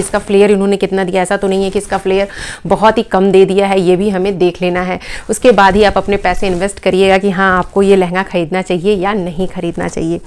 इसका फ्लेयर इन्होंने कितना दिया ऐसा तो नहीं है कि इसका फ्लेयर बहुत ही कम दे दिया है ये भी हमें देख लेना है उसके बाद ही आप अपने पैसे इन्वेस्ट करिएगा कि हाँ आपको ये लहंगा खरीदना चाहिए या नहीं खरीदना चाहिए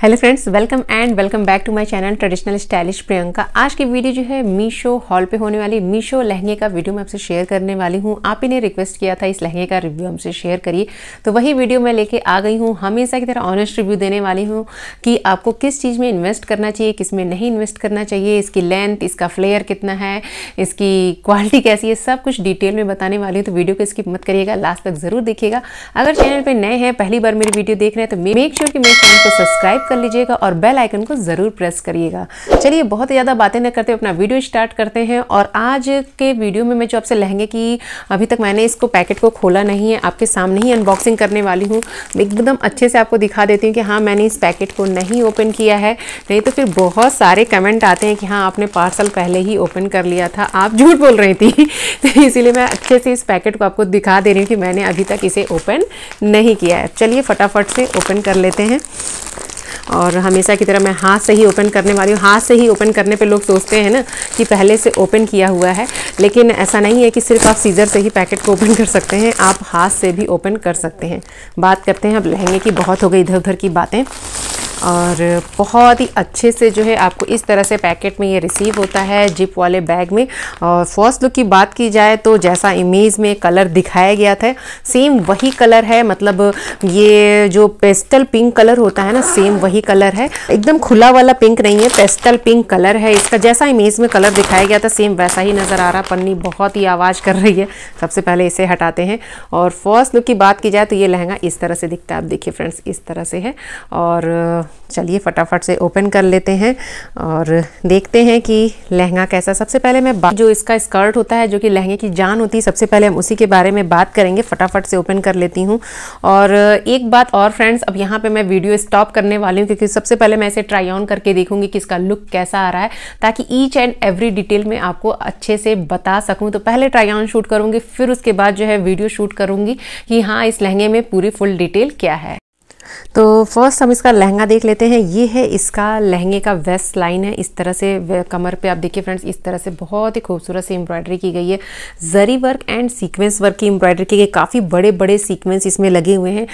hello friends welcome and welcome back to my channel traditional stylish Priyanka आज की वीडियो जो है मीशो हॉल पे होने वाली मीशो लहंगे का वीडियो मैं आपसे शेयर करने वाली हूँ आप ही ने रिक्वेस्ट किया था इस लहंगे का रिव्यू हमसे शेयर करिए तो वही वीडियो मैं लेके आ गई हूँ हमेशा की तरह ऑनेस्ट रिव्यू देने वाली हूँ कि आपको किस चीज़ में इन्वेस्ट करना चाहिए किस में नहीं इन्वेस्ट करना चाहिए इसकी लेंथ इसका फ्लेयर कितना है इसकी क्वालिटी कैसी है सब कुछ डिटेल में बताने वाली हूँ तो वीडियो को स्किप मत करिएगा लास्ट तक ज़रूर देखिएगा अगर चैनल पर नए हैं पहली बार मेरी वीडियो देख रहे हैं तो मेक श्योर कि मेरे चैनल को सब्सक्राइब कर लीजिएगा और बेल आइकन को ज़रूर प्रेस करिएगा चलिए बहुत ज़्यादा बातें न करते अपना वीडियो स्टार्ट करते हैं और आज के वीडियो में मैं जो आपसे लहंगे की अभी तक मैंने इसको पैकेट को खोला नहीं है आपके सामने ही अनबॉक्सिंग करने वाली हूँ एकदम अच्छे से आपको दिखा देती हूँ कि हाँ मैंने इस पैकेट को नहीं ओपन किया है नहीं तो फिर बहुत सारे कमेंट आते हैं कि हाँ आपने पार्सल पहले ही ओपन कर लिया था आप झूठ बोल रही थी तो इसीलिए मैं अच्छे से इस पैकेट को आपको दिखा दे रही हूँ कि मैंने अभी तक इसे ओपन नहीं किया है चलिए फटाफट से ओपन कर लेते हैं और हमेशा की तरह मैं हाथ से ही ओपन करने वाली हूँ हाथ से ही ओपन करने पे लोग सोचते हैं ना कि पहले से ओपन किया हुआ है लेकिन ऐसा नहीं है कि सिर्फ आप सीज़र से ही पैकेट को ओपन कर सकते हैं आप हाथ से भी ओपन कर सकते हैं बात करते हैं अब लहंगे की बहुत हो गई इधर उधर की बातें और बहुत ही अच्छे से जो है आपको इस तरह से पैकेट में ये रिसीव होता है जिप वाले बैग में और फर्स्ट लुक की बात की जाए तो जैसा इमेज में कलर दिखाया गया था सेम वही कलर है मतलब ये जो पेस्टल पिंक कलर होता है ना सेम वही कलर है एकदम खुला वाला पिंक नहीं है पेस्टल पिंक कलर है इसका जैसा इमेज में कलर दिखाया गया था सेम वैसा ही नज़र आ रहा पन्नी बहुत ही आवाज़ कर रही है सबसे पहले इसे हटाते हैं और फर्स्ट लुक की बात की जाए तो ये लहंगा इस तरह से दिखता है आप देखिए फ्रेंड्स इस तरह से है और चलिए फटाफट से ओपन कर लेते हैं और देखते हैं कि लहंगा कैसा सबसे पहले मैं जो इसका स्कर्ट होता है जो कि लहंगे की जान होती है सबसे पहले हम उसी के बारे में बात करेंगे फटाफट से ओपन कर लेती हूँ और एक बात और फ्रेंड्स अब यहाँ पर मैं वीडियो स्टॉप करने वाली हूँ क्योंकि सबसे पहले मैं इसे ट्राई ऑन करके देखूंगी कि इसका लुक कैसा आ रहा है ताकि ईच एंड एवरी डिटेल में आपको अच्छे से बता सकूँ तो पहले ट्राई ऑन शूट करूँगी फिर उसके बाद जो है वीडियो शूट करूँगी कि हाँ इस लहंगे में पूरी फुल डिटेल क्या है तो फर्स्ट हम इसका लहंगा देख लेते हैं ये है इसका लहंगे का वेस्ट लाइन है इस तरह से कमर पे आप देखिए फ्रेंड्स इस तरह से बहुत ही खूबसूरत से एम्ब्रॉयडरी की गई है zari work and sequence work की एम्ब्रॉयडरी की गई काफ़ी बड़े बड़े सीक्वेंस इसमें लगे हुए हैं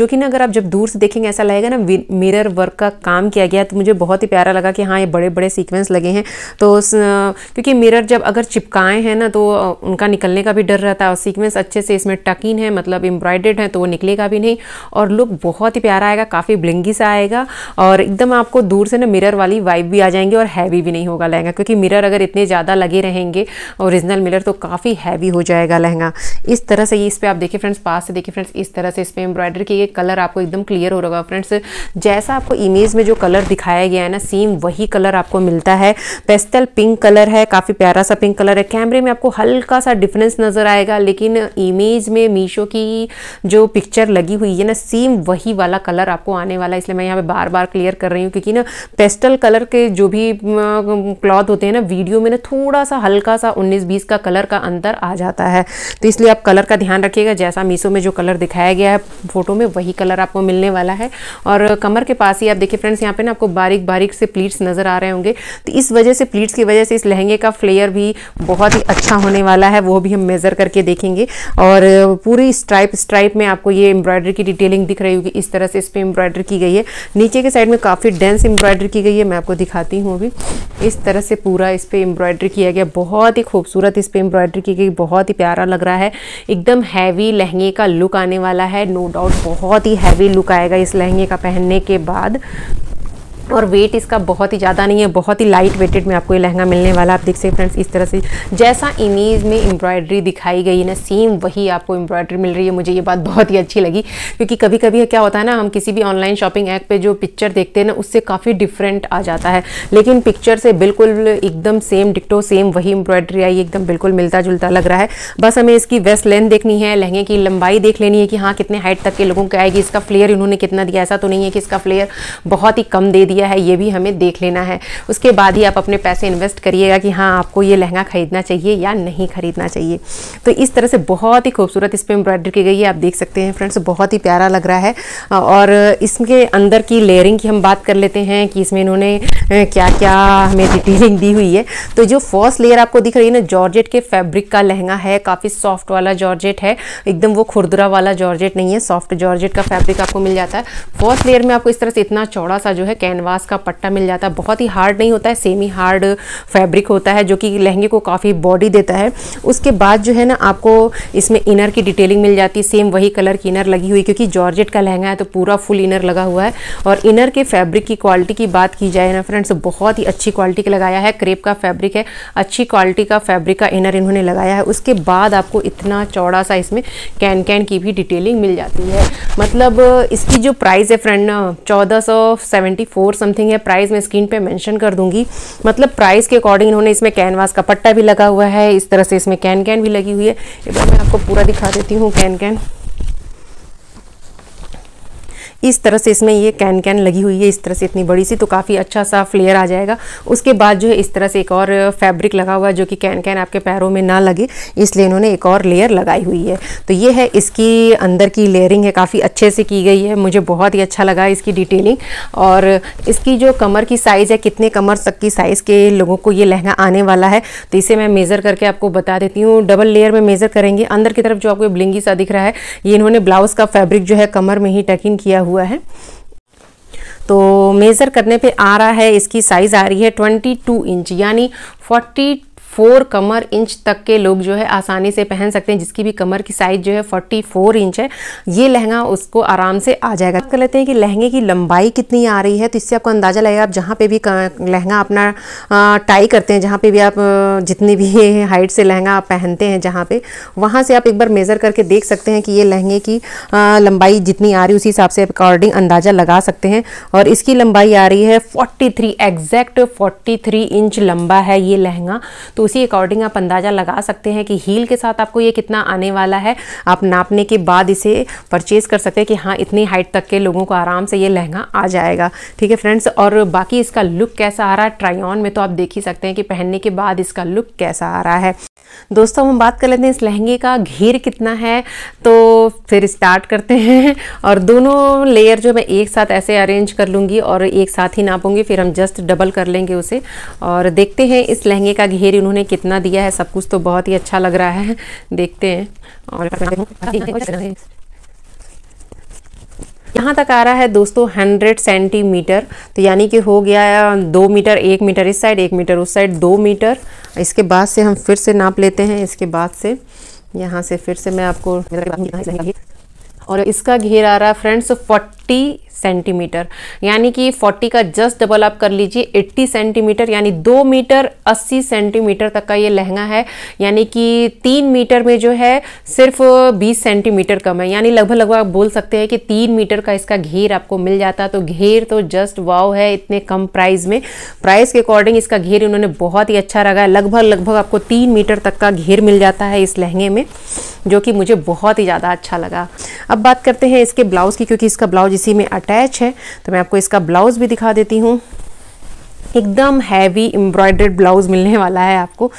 जो कि ना अगर आप जब दूर से देखेंगे ऐसा लगेगा ना मिरर वर्क का काम किया गया तो मुझे बहुत ही प्यारा लगा कि हाँ ये बड़े बड़े सीक्वेंस लगे हैं तो क्योंकि मिरर जब अगर चिपकाए हैं ना तो उनका निकलने का भी डर रहता है और सीक्वेंस अच्छे से इसमें टकिन है मतलब एम्ब्रॉयडेड है तो वो निकलेगा भी नहीं और लुक बहुत बहुत ही प्यारा आएगा काफ़ी ब्लिंगी सा आएगा और एकदम आपको दूर से ना मिरर वाली वाइब भी आ जाएंगी और हैवी भी नहीं होगा लहंगा क्योंकि मिरर अगर इतने ज़्यादा लगे रहेंगे ओरिजिनल मिरर तो काफ़ी हैवी हो जाएगा लहंगा इस तरह से ये इस पर आप देखिए फ्रेंड्स पास से देखिए फ्रेंड्स इस तरह से इस पर एम्ब्रॉयडरी की कलर आपको एकदम क्लियर हो रहा फ्रेंड्स जैसा आपको इमेज में जो कलर दिखाया गया है ना सेम वही कलर आपको मिलता है पेस्टल पिंक कलर है काफ़ी प्यारा सा पिंक कलर है कैमरे में आपको हल्का सा डिफरेंस नज़र आएगा लेकिन इमेज में मीशो की जो पिक्चर लगी हुई है ना सेम वही यही वाला कलर आपको आने वाला है इसलिए मैं यहाँ पे बार बार क्लियर कर रही हूँ क्योंकि ना पेस्टल कलर के जो भी क्लॉथ होते हैं ना वीडियो में ना थोड़ा सा हल्का सा उन्नीस बीस का कलर का अंतर आ जाता है तो इसलिए आप कलर का ध्यान रखिएगा जैसा मीसो में जो कलर दिखाया गया है फोटो में वही कलर आपको मिलने वाला है और कमर के पास ही आप देखिए फ्रेंड्स यहाँ पे ना आपको बारीक बारीक से प्लीट्स नज़र आ रहे होंगे तो इस वजह से प्लीट्स की वजह से इस लहंगे का फ्लेयर भी बहुत ही अच्छा होने वाला है वो भी हम मेज़र करके देखेंगे और पूरी स्ट्राइप स्ट्राइप में आपको ये एम्ब्रॉयडरी की डिटेलिंग दिख रही होगी इस तरह से इस पर एम्ब्रॉयडरी की गई है नीचे के साइड में काफ़ी डेंस एम्ब्रॉयडरी की गई है मैं आपको दिखाती हूँ अभी इस तरह से पूरा इस पर एम्ब्रॉयडरी किया गया बहुत ही खूबसूरत इस पर एम्ब्रॉयडरी की गई बहुत ही प्यारा लग रहा है एकदम हैवी लहंगे का लुक आने वाला है नो डाउट बहुत ही हैवी लुक आएगा इस लहंगे का पहनने के बाद और वेट इसका बहुत ही ज़्यादा नहीं है बहुत ही लाइट वेटेड में आपको ये लहंगा मिलने वाला आप देख सकते फ्रेंड्स इस तरह से जैसा इमेज में एम्ब्रॉयडरी दिखाई गई है ना सेम वही आपको एम्ब्रॉयडरी मिल रही है मुझे ये बात बहुत ही अच्छी लगी क्योंकि कभी कभी क्या होता है ना हम किसी भी ऑनलाइन शॉपिंग ऐप पर जो पिक्चर देखते हैं ना उससे काफ़ी डिफरेंट आ जाता है लेकिन पिक्चर से बिल्कुल एकदम सेम डिक्टो सेम वही एम्ब्रॉयडरी आई एकदम बिल्कुल मिलता जुलता लग रहा है बस हमें इसकी वेस्ट लेंथ देखनी है लहंगे की लंबाई देख लेनी है कि हाँ कितने हाइट तक के लोगों को आएगी इसका फ्लेयर इन्होंने कितना दिया ऐसा तो नहीं है कि इसका फ्लेयर बहुत ही कम दे दिया दिया है ये भी हमें देख लेना है उसके बाद ही आप अपने पैसे इन्वेस्ट करिएगा कि हाँ आपको ये लहंगा खरीदना चाहिए या नहीं खरीदना चाहिए तो इस तरह से बहुत ही खूबसूरत इस पर एम्ब्रॉयडरी की गई है आप देख सकते हैं फ्रेंड्स बहुत ही प्यारा लग रहा है और इसके अंदर की लेयरिंग की हम बात कर लेते हैं कि इसमें इन्होंने क्या क्या हमें डिटेलिंग दी हुई है तो जो फर्स्ट लेयर आपको दिख रही है ना जॉर्जेट के फैब्रिक का लहंगा है काफ़ी सॉफ्ट वाला जॉर्जेट है एकदम वो खुरदरा वाला जॉर्जेट नहीं है सॉफ्ट जॉर्जेट का फैब्रिक आपको मिल जाता है फर्स्ट लेयर में आपको इस तरह से इतना चौड़ा सा जो है कैनवा कैनवास का पट्टा मिल जाता है बहुत ही हार्ड नहीं होता है सेमी हार्ड फैब्रिक होता है जो कि लहंगे को काफ़ी बॉडी देता है उसके बाद जो है ना आपको इसमें इनर की डिटेलिंग मिल जाती है सेम वही कलर की इनर लगी हुई क्योंकि जॉर्जेट का लहंगा है तो पूरा फुल इनर लगा हुआ है और इनर के फैब्रिक की क्वालिटी की बात की जाए ना फ्रेंड्स तो बहुत ही अच्छी क्वालिटी का लगाया है क्रेप का फैब्रिक है अच्छी क्वालिटी का फैब्रिक का इनर इन्होंने लगाया है उसके बाद आपको इतना चौड़ा सा इसमें कैन कैन की भी डिटेलिंग मिल जाती है मतलब इसकी जो प्राइस है फ्रेंड ना चौदह सौ सेवेंटी फोर फोर समथिंग है प्राइस मैं स्क्रीन पे मेंशन कर दूंगी मतलब प्राइस के अकॉर्डिंग इन्होंने इसमें कैनवास का पट्टा भी लगा हुआ है इस तरह से इसमें कैन कैन भी लगी हुई है एक बार मैं आपको पूरा दिखा देती हूँ कैन कैन इस तरह से इसमें ये कैन कैन लगी हुई है इस तरह से इतनी बड़ी सी तो काफ़ी अच्छा सा फ्लेयर आ जाएगा उसके बाद जो है इस तरह से एक और फैब्रिक लगा हुआ है जो कि कैन कैन आपके पैरों में ना लगे इसलिए इन्होंने एक और लेयर लगाई हुई है तो ये है इसकी अंदर की लेयरिंग है काफ़ी अच्छे से की गई है मुझे बहुत ही अच्छा लगा इसकी डिटेलिंग और इसकी जो कमर की साइज़ है कितने कमर तक की साइज़ के लोगों को ये लहंगा आने वाला है तो इसे मैं मेज़र करके आपको बता देती हूँ डबल लेयर में मेज़र करेंगे अंदर की तरफ जो आपको ब्लिंगी सा दिख रहा है ये इन्होंने ब्लाउज़ का फैब्रिक जो है कमर में ही टकिन किया हुआ हुआ है तो मेज़र करने पे आ रहा है इसकी साइज़ आ रही है 22 इंच यानी 42 फोर कमर इंच तक के लोग जो है आसानी से पहन सकते हैं जिसकी भी कमर की साइज जो है फोर्टी फोर इंच है ये लहंगा उसको आराम से आ जाएगा कर लेते हैं कि लहंगे की लंबाई कितनी आ रही है तो इससे आपको अंदाज़ा लगेगा आप जहाँ पे भी लहंगा अपना टाई करते हैं जहाँ पे भी आप जितनी भी हाइट से लहंगा आप पहनते हैं जहाँ पे वहाँ से आप एक बार मेज़र करके देख सकते हैं कि ये लहंगे की लंबाई जितनी आ रही उसी हिसाब से अकॉर्डिंग अंदाज़ा लगा सकते हैं और इसकी लंबाई आ रही है forty three exact forty three inch लंबा है ये लहंगा तो उसी अकॉर्डिंग आप अंदाज़ा लगा सकते हैं कि हील के साथ आपको ये कितना आने वाला है आप नापने के बाद इसे परचेज़ कर सकते हैं कि हाँ इतनी हाइट तक के लोगों को आराम से ये लहंगा आ जाएगा ठीक है फ्रेंड्स और बाकी इसका लुक कैसा आ रहा है ट्राइन में तो आप देख ही सकते हैं कि पहनने के बाद इसका लुक कैसा आ रहा है दोस्तों हम बात कर लेते हैं इस लहंगे का घेर कितना है तो फिर स्टार्ट करते हैं और दोनों लेयर जो मैं एक साथ ऐसे अरेंज कर लूँगी और एक साथ ही नापूंगी फिर हम जस्ट डबल कर लेंगे उसे और देखते हैं इस लहंगे का घेर इन्होंने उन्होंने कितना दिया है सब कुछ तो बहुत ही अच्छा लग रहा है देखते हैं और यहाँ तक आ रहा है दोस्तों हंड्रेड सेंटीमीटर तो यानी कि हो गया दो मीटर एक मीटर इस साइड एक मीटर उस साइड दो मीटर इसके बाद से हम फिर से नाप लेते हैं इसके बाद से यहाँ से फिर से मैं आपको और इसका घेर आ रहा है फ्रेंड्स 40 सेंटीमीटर यानी कि 40 का जस्ट डबल आप कर लीजिए 80 सेंटीमीटर यानी दो मीटर 80 सेंटीमीटर तक का ये लहंगा है यानी कि तीन मीटर में जो है सिर्फ 20 सेंटीमीटर कम है यानी लगभग लगभग आप बोल सकते हैं कि तीन मीटर का इसका घेर आपको मिल जाता तो घेर तो जस्ट वाव है इतने कम प्राइस में प्राइस के अकॉर्डिंग इसका घेर उन्होंने बहुत ही अच्छा रखा है लगभग लगभग आपको तीन मीटर तक का घेर मिल जाता है इस लहंगे में जो कि मुझे बहुत ही ज़्यादा अच्छा लगा अब बात करते हैं इसके ब्लाउज़ की क्योंकि इसका ब्लाउज इसी में अटैच है तो मैं आपको इसका ब्लाउज़ भी दिखा देती हूँ एकदम हैवी एम्ब्रॉयड्रेड ब्लाउज़ मिलने वाला है आपको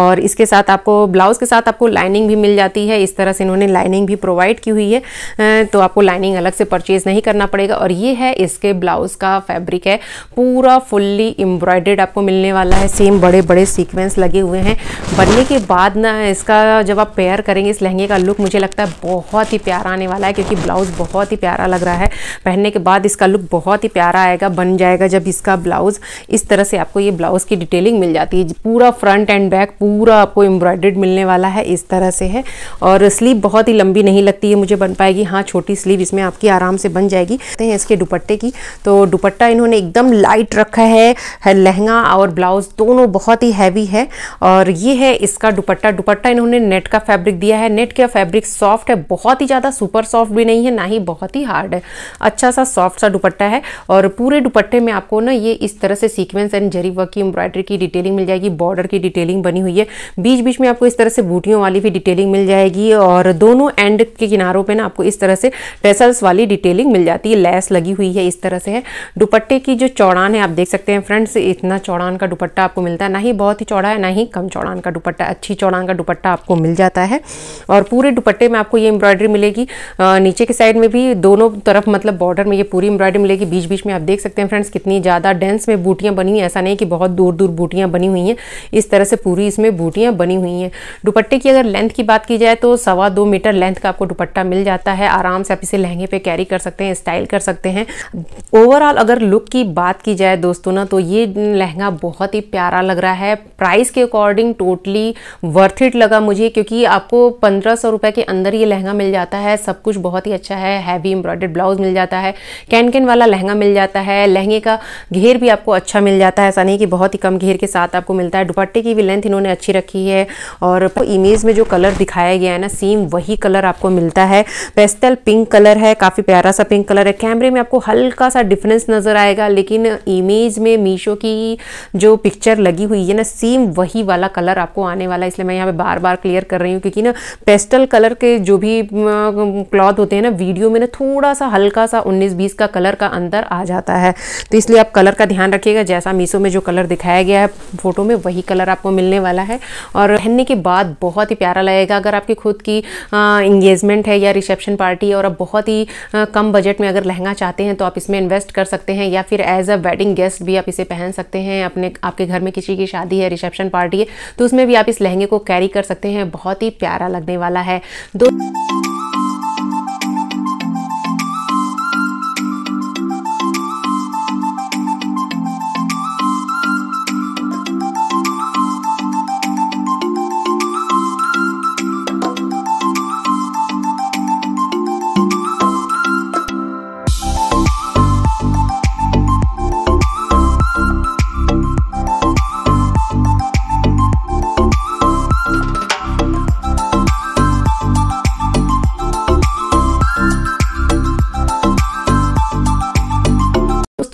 और इसके साथ आपको ब्लाउज़ के साथ आपको लाइनिंग भी मिल जाती है इस तरह से इन्होंने लाइनिंग भी प्रोवाइड की हुई है तो आपको लाइनिंग अलग से परचेज़ नहीं करना पड़ेगा और ये है इसके ब्लाउज़ का फैब्रिक है पूरा फुल्ली एम्ब्रॉयड्रेड आपको मिलने वाला है सेम बड़े बड़े सीक्वेंस लगे हुए हैं बनने के बाद ना इसका जब आप पेयर करेंगे इस लहंगे का लुक मुझे लगता है बहुत ही प्यारा आने वाला है क्योंकि ब्लाउज़ बहुत ही प्यारा लग रहा है पहनने के बाद इसका लुक बहुत ही प्यारा आएगा बन जाएगा जब इसका ब्लाउज़ इस तरह से आपको ये ब्लाउज़ की डिटेलिंग मिल जाती है पूरा फ्रंट एंड बैक पूरा आपको एम्ब्रॉयड्रेड मिलने वाला है इस तरह से है और स्लीव बहुत ही लंबी नहीं लगती है मुझे बन पाएगी हाँ छोटी स्लीव इसमें आपकी आराम से बन जाएगी हैं इसके दुपट्टे की तो दुपट्टा इन्होंने एकदम लाइट रखा है लहंगा और ब्लाउज़ दोनों बहुत ही हैवी है और ये है इसका दुपट्टा दुपट्टा इन्होंने नेट का फैब्रिक दिया है नेट का फैब्रिक सॉफ्ट है बहुत ही ज़्यादा सुपर सॉफ्ट भी नहीं है ना ही बहुत ही हार्ड है अच्छा सा सॉफ्ट सा दुपट्टा है और पूरे दुपट्टे में आपको ना ये इस तरह से सीक्वेंस एंड जरी वर्क की एम्ब्रॉयडरी की डिटेलिंग मिल जाएगी बॉर्डर की डिटेलिंग बनी हुई है बीच बीच में आपको इस तरह से बूटियों वाली भी डिटेलिंग मिल जाएगी और दोनों एंड के किनारों पर ना आपको इस तरह से पेसल्स वाली डिटेलिंग मिल जाती है लेस लगी हुई है इस तरह से है दुपट्टे की जो चौड़ान है आप देख सकते हैं फ्रेंड्स इतना चौड़ान का दुपट्टा आपको मिलता है ना ही बहुत ही चौड़ा है ना ही कम चौड़ान का दुपट्टा अच्छी चौड़ान का दुपट्टा आपको मिल जाता है और पूरे दुपट्टे में आपको ये एम्ब्रॉयडरी मिलेगी नीचे के साइड में भी दोनों तरफ मतलब बॉर्डर में ये पूरी एम्ब्रॉयडरी मिलेगी बीच बीच में आप देख सकते हैं फ्रेंड्स कितनी ज़्यादा डेंस में बूटियाँ बूटियाँ बनी हैं ऐसा नहीं कि बहुत दूर दूर बूटियाँ बनी हुई हैं इस तरह से पूरी इसमें बूटियाँ बनी हुई हैं दुपट्टे की अगर लेंथ की बात की जाए तो सवा दो मीटर लेंथ का आपको दुपट्टा मिल जाता है आराम से आप इसे लहंगे पे कैरी कर सकते हैं स्टाइल कर सकते हैं ओवरऑल अगर लुक की बात की जाए दोस्तों ना तो ये लहंगा बहुत ही प्यारा लग रहा है प्राइस के अकॉर्डिंग टोटली वर्थ इट लगा मुझे क्योंकि आपको पंद्रह सौ रुपये के अंदर ये लहंगा मिल जाता है सब कुछ बहुत ही अच्छा है हैवी एम्ब्रॉयडर्ड ब्लाउज मिल जाता है कैन कैन वाला लहंगा मिल जाता है लहंगे का घेर भी आपको अच्छा अच्छा मिल जाता है ऐसा नहीं कि बहुत ही कम घेर के साथ आपको मिलता है दुपट्टे की भी लेंथ इन्होंने अच्छी रखी है और इमेज में जो कलर दिखाया गया है ना सेम वही कलर आपको मिलता है पेस्टल पिंक कलर है काफ़ी प्यारा सा पिंक कलर है कैमरे में आपको हल्का सा डिफरेंस नज़र आएगा लेकिन इमेज में मीशो की जो पिक्चर लगी हुई है ना सेम वही वाला कलर आपको आने वाला है इसलिए मैं यहाँ पर बार बार क्लियर कर रही हूँ क्योंकि ना पेस्टल कलर के जो भी क्लॉथ होते हैं ना वीडियो में ना थोड़ा सा हल्का सा उन्नीस बीस का कलर का अंदर आ जाता है तो इसलिए आप कलर का ध्यान रखिएगा जाएगा जैसा मीसो में जो कलर दिखाया गया है फ़ोटो में वही कलर आपको मिलने वाला है और पहनने के बाद बहुत ही प्यारा लगेगा अगर आपकी खुद की इंगेजमेंट है या रिसेप्शन पार्टी और आप बहुत ही कम बजट में अगर लहंगा चाहते हैं तो आप इसमें इन्वेस्ट कर सकते हैं या फिर एज अ वेडिंग गेस्ट भी आप इसे पहन सकते हैं अपने आपके घर में किसी की शादी है रिसेप्शन पार्टी है तो उसमें भी आप इस लहंगे को कैरी कर सकते हैं बहुत ही प्यारा लगने वाला है दो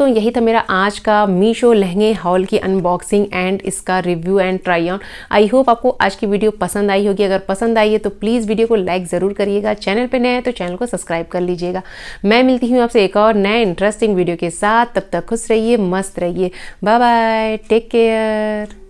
दोस्तों यही था मेरा आज का मीशो लहंगे हॉल की अनबॉक्सिंग एंड इसका review and try on I hope आपको आज की वीडियो पसंद आई होगी अगर पसंद आई है तो प्लीज़ वीडियो को लाइक ज़रूर करिएगा चैनल पर नए हैं तो चैनल को सब्सक्राइब कर लीजिएगा मैं मिलती हूँ आपसे एक और नए इंटरेस्टिंग वीडियो के साथ तब तक खुश रहिए मस्त रहिए बाय बाय टेक केयर